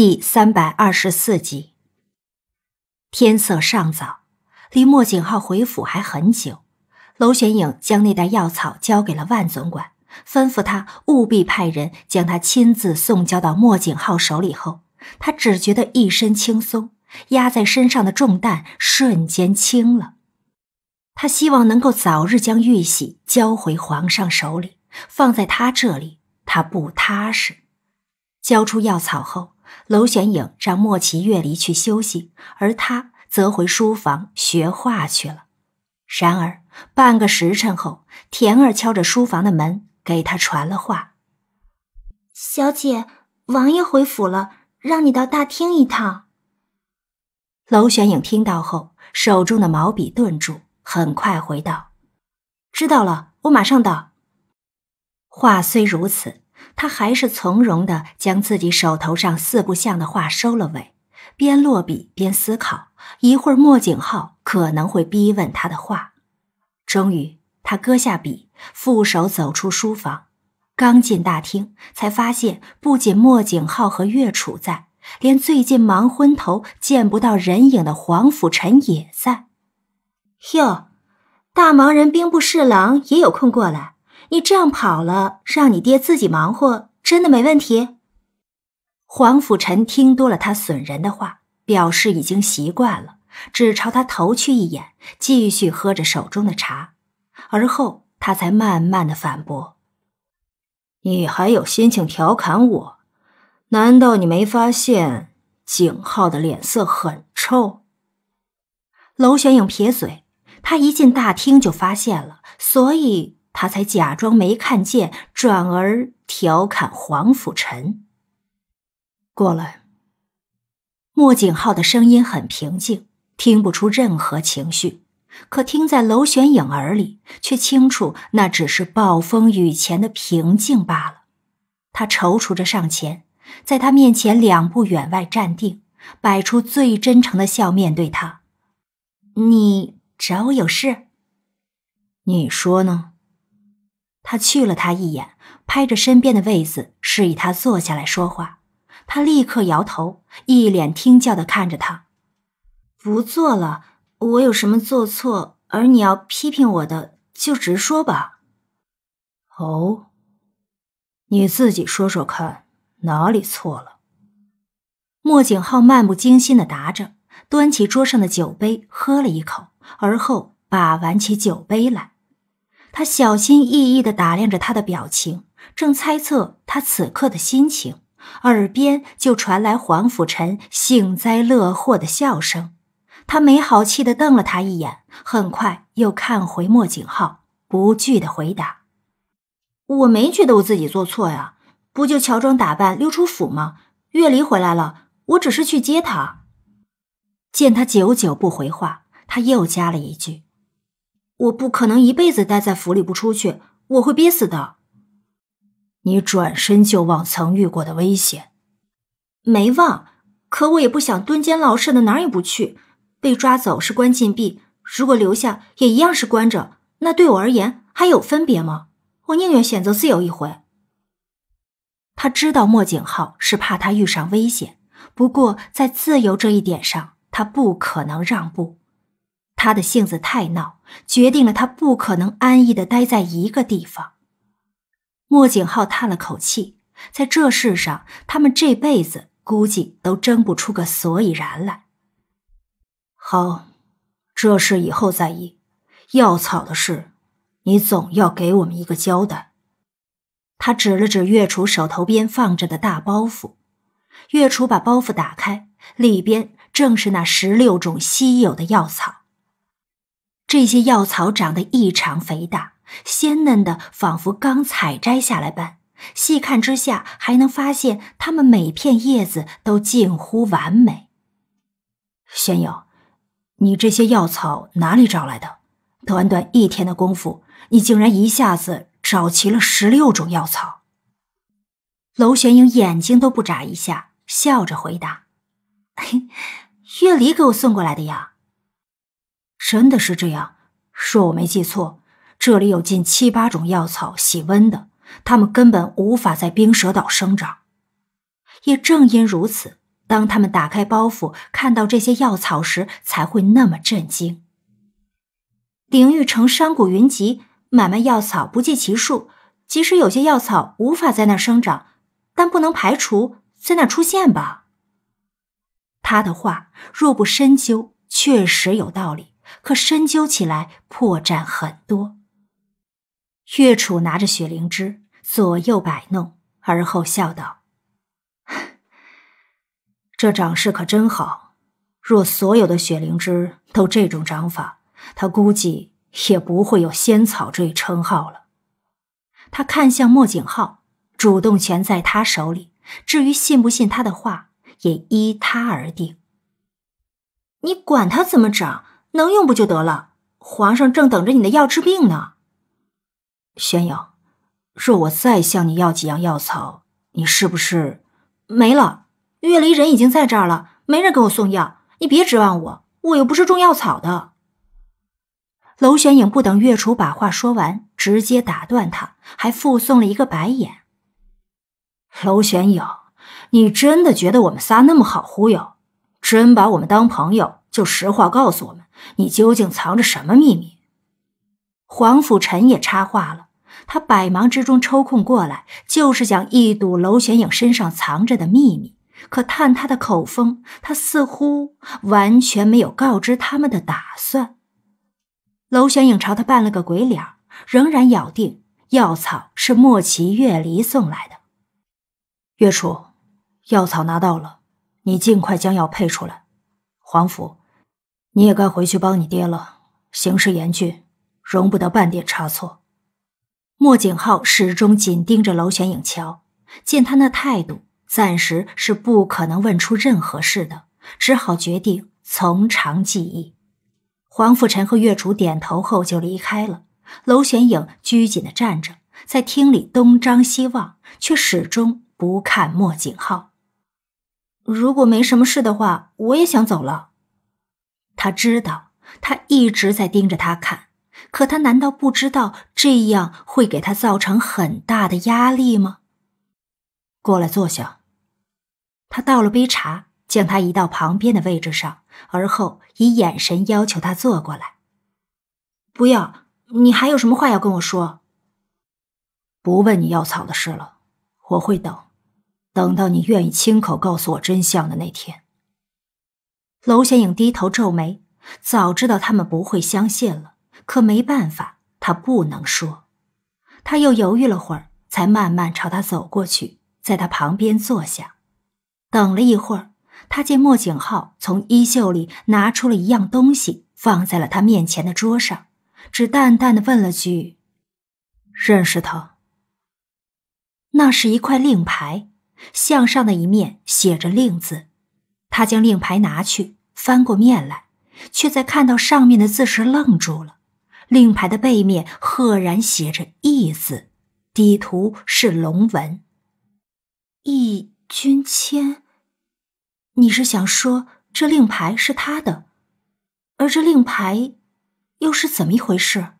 第三百二十四集。天色尚早，离莫景浩回府还很久。娄玄影将那袋药草交给了万总管，吩咐他务必派人将他亲自送交到莫景浩手里。后，他只觉得一身轻松，压在身上的重担瞬间轻了。他希望能够早日将玉玺交回皇上手里，放在他这里他不踏实。交出药草后。娄玄影让莫奇月离去休息，而他则回书房学画去了。然而半个时辰后，田儿敲着书房的门，给他传了话：“小姐，王爷回府了，让你到大厅一趟。”娄玄影听到后，手中的毛笔顿住，很快回道：“知道了，我马上到。”话虽如此。他还是从容地将自己手头上四不像的画收了尾，边落笔边思考，一会儿莫景浩可能会逼问他的话。终于，他搁下笔，负手走出书房，刚进大厅，才发现不仅莫景浩和岳楚在，连最近忙昏头见不到人影的黄甫臣也在。哟，大忙人兵部侍郎也有空过来。你这样跑了，让你爹自己忙活，真的没问题？黄甫臣听多了他损人的话，表示已经习惯了，只朝他投去一眼，继续喝着手中的茶。而后他才慢慢的反驳：“你还有心情调侃我？难道你没发现景浩的脸色很臭？”娄玄影撇嘴，他一进大厅就发现了，所以。他才假装没看见，转而调侃黄甫臣。过来。”莫景浩的声音很平静，听不出任何情绪，可听在娄玄影耳里，却清楚那只是暴风雨前的平静罢了。他踌躇着上前，在他面前两步远外站定，摆出最真诚的笑面对他：“你找我有事？你说呢？”他去了他一眼，拍着身边的位子，示意他坐下来说话。他立刻摇头，一脸听教的看着他，不做了。我有什么做错，而你要批评我的，就直说吧。哦，你自己说说看，哪里错了？莫景浩漫不经心的答着，端起桌上的酒杯喝了一口，而后把玩起酒杯来。他小心翼翼地打量着他的表情，正猜测他此刻的心情，耳边就传来黄甫辰幸灾乐祸的笑声。他没好气地瞪了他一眼，很快又看回莫景浩，不惧地回答：“我没觉得我自己做错呀，不就乔装打扮溜出府吗？月离回来了，我只是去接他。”见他久久不回话，他又加了一句。我不可能一辈子待在府里不出去，我会憋死的。你转身就忘曾遇过的危险？没忘，可我也不想蹲监牢似的哪儿也不去。被抓走是关禁闭，如果留下也一样是关着，那对我而言还有分别吗？我宁愿选择自由一回。他知道莫景浩是怕他遇上危险，不过在自由这一点上，他不可能让步。他的性子太闹，决定了他不可能安逸的待在一个地方。莫景浩叹了口气，在这世上，他们这辈子估计都争不出个所以然来。好，这事以后再议。药草的事，你总要给我们一个交代。他指了指月楚手头边放着的大包袱，月楚把包袱打开，里边正是那十六种稀有的药草。这些药草长得异常肥大，鲜嫩的仿佛刚采摘下来般。细看之下，还能发现它们每片叶子都近乎完美。玄友，你这些药草哪里找来的？短短一天的功夫，你竟然一下子找齐了十六种药草。楼玄英眼睛都不眨一下，笑着回答：“嘿，月离给我送过来的呀。真的是这样，若我没记错，这里有近七八种药草喜温的，他们根本无法在冰蛇岛生长。也正因如此，当他们打开包袱看到这些药草时，才会那么震惊。灵玉城商贾云集，买卖药草不计其数。即使有些药草无法在那儿生长，但不能排除在那儿出现吧？他的话若不深究，确实有道理。可深究起来，破绽很多。岳楚拿着雪灵芝左右摆弄，而后笑道：“这长势可真好。若所有的雪灵芝都这种长法，他估计也不会有仙草这一称号了。”他看向莫景浩，主动权在他手里，至于信不信他的话，也依他而定。你管他怎么长？能用不就得了？皇上正等着你的药治病呢。玄影，若我再向你要几样药草，你是不是没了？月离人已经在这儿了，没人给我送药，你别指望我，我又不是种药草的。娄玄影不等月楚把话说完，直接打断他，还附送了一个白眼。娄玄影，你真的觉得我们仨那么好忽悠？真把我们当朋友？就实话告诉我们，你究竟藏着什么秘密？黄甫臣也插话了，他百忙之中抽空过来，就是想一睹娄玄影身上藏着的秘密。可探他的口风，他似乎完全没有告知他们的打算。娄玄影朝他扮了个鬼脸，仍然咬定药草是莫奇月离送来的。月初，药草拿到了，你尽快将药配出来。黄甫。你也该回去帮你爹了，形势严峻，容不得半点差错。莫景浩始终紧盯着娄玄影瞧，见他那态度，暂时是不可能问出任何事的，只好决定从长计议。黄甫臣和岳楚点头后就离开了，娄玄影拘谨的站着，在厅里东张西望，却始终不看莫景浩。如果没什么事的话，我也想走了。他知道，他一直在盯着他看，可他难道不知道这样会给他造成很大的压力吗？过来坐下。他倒了杯茶，将他移到旁边的位置上，而后以眼神要求他坐过来。不要，你还有什么话要跟我说？不问你药草的事了，我会等，等到你愿意亲口告诉我真相的那天。娄雪影低头皱眉，早知道他们不会相信了，可没办法，她不能说。他又犹豫了会儿，才慢慢朝他走过去，在他旁边坐下。等了一会儿，他见莫景浩从衣袖里拿出了一样东西，放在了他面前的桌上，只淡淡的问了句：“认识他？”那是一块令牌，向上的一面写着“令”字。他将令牌拿去。翻过面来，却在看到上面的字时愣住了。令牌的背面赫然写着“义”字，底图是龙纹。易君谦，你是想说这令牌是他的？而这令牌又是怎么一回事？